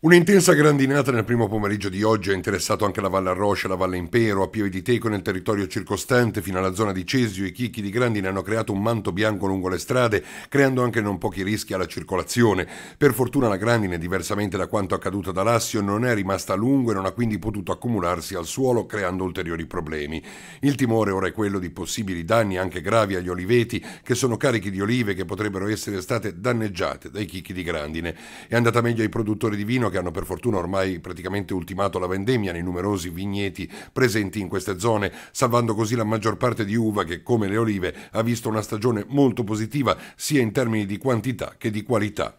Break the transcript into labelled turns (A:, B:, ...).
A: Un'intensa grandinata nel primo pomeriggio di oggi ha interessato anche la Valle Arroscia, la Valle Impero, a Pieve di Teco nel territorio circostante, fino alla zona di Cesio i chicchi di grandine hanno creato un manto bianco lungo le strade, creando anche non pochi rischi alla circolazione. Per fortuna la grandine, diversamente da quanto accaduto ad Alassio, non è rimasta a lungo e non ha quindi potuto accumularsi al suolo, creando ulteriori problemi. Il timore ora è quello di possibili danni anche gravi agli oliveti, che sono carichi di olive che potrebbero essere state danneggiate dai chicchi di grandine. È andata meglio ai produttori di vino Trentino che hanno per fortuna ormai praticamente ultimato la vendemmia nei numerosi vigneti presenti in queste zone, salvando così la maggior parte di uva che, come le olive, ha visto una stagione molto positiva sia in termini di quantità che di qualità.